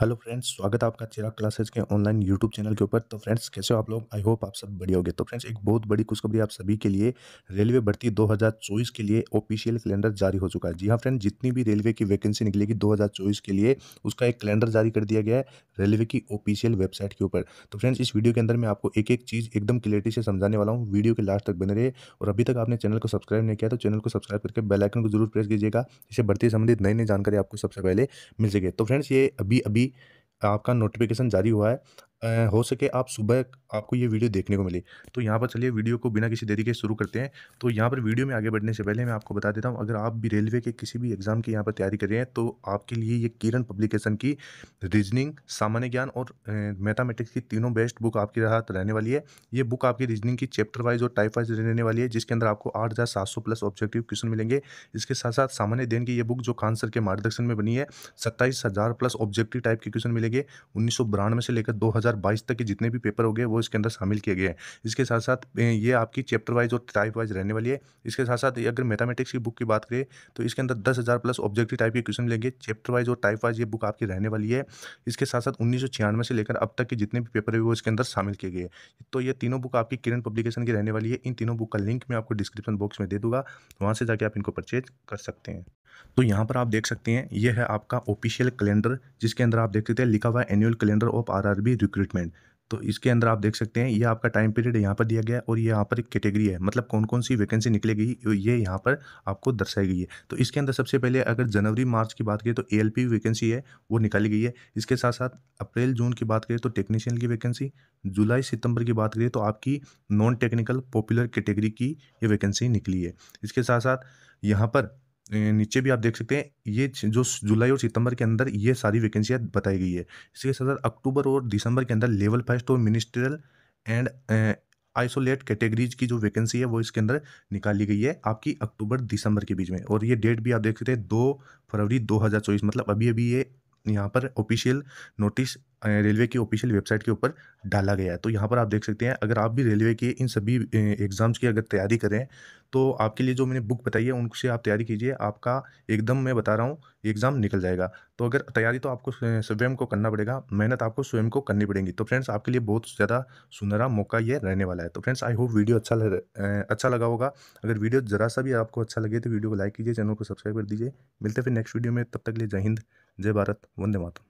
Hello friends स्वागत है आपका चिराग क्लासेज के ऑनलाइन यूट्यूब चैनल के ऊपर तो फ्रेंड्स कैसे हो आप लोग आई होप आप सब बढ़िया होगे तो फ्रेंड्स एक बहुत बड़ी खुशखबरी आप सभी के लिए रेलवे भर्ती 2024 के लिए ऑफिशियल कैलेंडर जारी हो चुका है जी हाँ फ्रेंड्स जितनी भी रेलवे की वैकेंसी निकलेगी दो के लिए उसका एक कैलेंडर जारी कर दिया गया है रेलवे की ऑफिशियल वेबसाइट के ऊपर तो फ्रेंड्स इस वीडियो के अंदर मैं आपको एक एक चीज़ एकदम क्लियरिटी से समझाने वाला हूँ वीडियो के लास्ट तक बने रहे और अभी तक आपने चैनल को सब्सक्राइब नहीं किया तो चैनल को सब्सक्राइब करके बेलाइकन को जरूर प्रेस कीजिएगा इससे बढ़ती संबंधित नई नई जानकारी आपको सबसे पहले मिल सके तो फ्रेंड्स ये अभी अभी आपका नोटिफिकेशन जारी हुआ है हो सके आप सुबह आपको ये वीडियो देखने को मिले। तो यहाँ पर चलिए वीडियो को बिना किसी देरी के शुरू करते हैं। तो यहाँ पर वीडियो में आगे बढ़ने से पहले मैं आपको बता देता हूँ अगर आप भी रेलवे के किसी भी एग्ज़ाम की यहाँ पर तैयारी कर रहे हैं तो आपके लिए ये किरण पब्लिकेशन की रीजनिंग, सामान्य ज्ञान और मैथामेटिक्स की तीनों बेस्ट बुक आपके हाथ रहने वाली है। ये बुक आपकी रीजनिंग की चैप्टर वाइज और टाइप वाइज रहने वाली है जिसके अंदर आपको आठ प्लस ऑब्जेक्टिव क्वेश्चन मिलेंगे। इसके साथ-साथ सामान्य देन की ये बुक जो खान सर के मार्गदर्शन में बनी है सत्ताईस प्लस ऑब्जेक्टिव टाइप के क्वेश्चन मिलेंगे। उन्नीस से लेकर दो 2022 तक के जितने भी पेपर हो गए वो इसके अंदर शामिल किए गए हैं इसके साथ साथ ये आपकी चैप्टर वाइज और टाइप वाइज रहने वाली है इसके साथ साथ अगर मैथमेटिक्स की बुक की बात करें तो इसके अंदर दस हज़ार प्लस ऑब्जेक्टिव टाइप के क्वेश्चन लेंगे चैप्टर वाइज और टाइप वाइज ये बुक आपकी रहने वाली है इसके साथ साथ उन्नीस से लेकर अब तक के जितने भी पेपर हुए वो इसके अंदर शामिल किए गए तो ये तीनों बुक आपकी किरण पब्लिकेशन की रहने वाली है इन तीनों बुक का लिंक मैं आपको डिस्क्रिप्शन बॉक्स में दे दूंगा वहाँ से जाके आप इनको परचेज कर सकते हैं तो यहाँ पर आप देख सकते हैं यह है आपका ऑफिशियल कैलेंडर जिसके अंदर आप देख सकते हैं लिखा हुआ annual calendar of RRB R recruitment तो इसके अंदर आप देख सकते हैं ये आपका टाइम पीरियड यहाँ पर दिया गया है और ये यहाँ पर एक कैटेगरी है मतलब कौन कौन सी वैकेंसी निकलेगी ये यहाँ पर आपको दर्शाई गई है तो इसके अंदर सबसे पहले अगर जनवरी मार्च की बात करें तो ए वैकेंसी है वो निकाली गई है इसके साथ साथ अप्रैल जून की बात करें तो टेक्नीशियन की वैकेंसी जुलाई सितंबर की बात करिए तो आपकी नॉन टेक्निकल पॉपुलर कैटेगरी की ये वैकेंसी निकली है इसके साथ साथ यहाँ पर नीचे भी आप देख सकते हैं ये जो जुलाई और सितंबर के अंदर ये सारी वैकेंसियाँ बताई गई है इसके साथ साथ अक्टूबर और दिसंबर के अंदर लेवल फाइव तो मिनिस्ट्रियल एंड आइसोलेट कैटेगरीज की जो वैकेंसी है वो इसके अंदर निकाली गई है आपकी अक्टूबर दिसंबर के बीच में और ये डेट भी आप देख सकते हैं दो फरवरी दो मतलब अभी अभी ये यहाँ पर ऑफिशियल नोटिस रेलवे की ऑफिशियल वेबसाइट के ऊपर डाला गया है तो यहाँ पर आप देख सकते हैं अगर आप भी रेलवे के इन सभी एग्ज़ाम्स की अगर तैयारी करें तो आपके लिए जो मैंने बुक बताई है उनसे आप तैयारी कीजिए आपका एकदम मैं बता रहा हूँ एग्ज़ाम निकल जाएगा तो अगर तैयारी तो आपको स्वयं को करना पड़ेगा मेहनत आपको स्वयं को करनी पड़ेगी तो फ्रेंड्स आपके लिए बहुत ज़्यादा सुनहरा मौका ये रहने वाला है तो फ्रेंड्स आई होप वीडियो अच्छा अच्छा लगा होगा अगर वीडियो ज़रा सा भी आपको अच्छा लगे तो वीडियो को लाइक कीजिए चैनल को सब्सक्राइब कर दीजिए मिलते फिर नेक्स्ट वीडियो में तब तक लिए जय हिंद जय भारत वंदे मातरम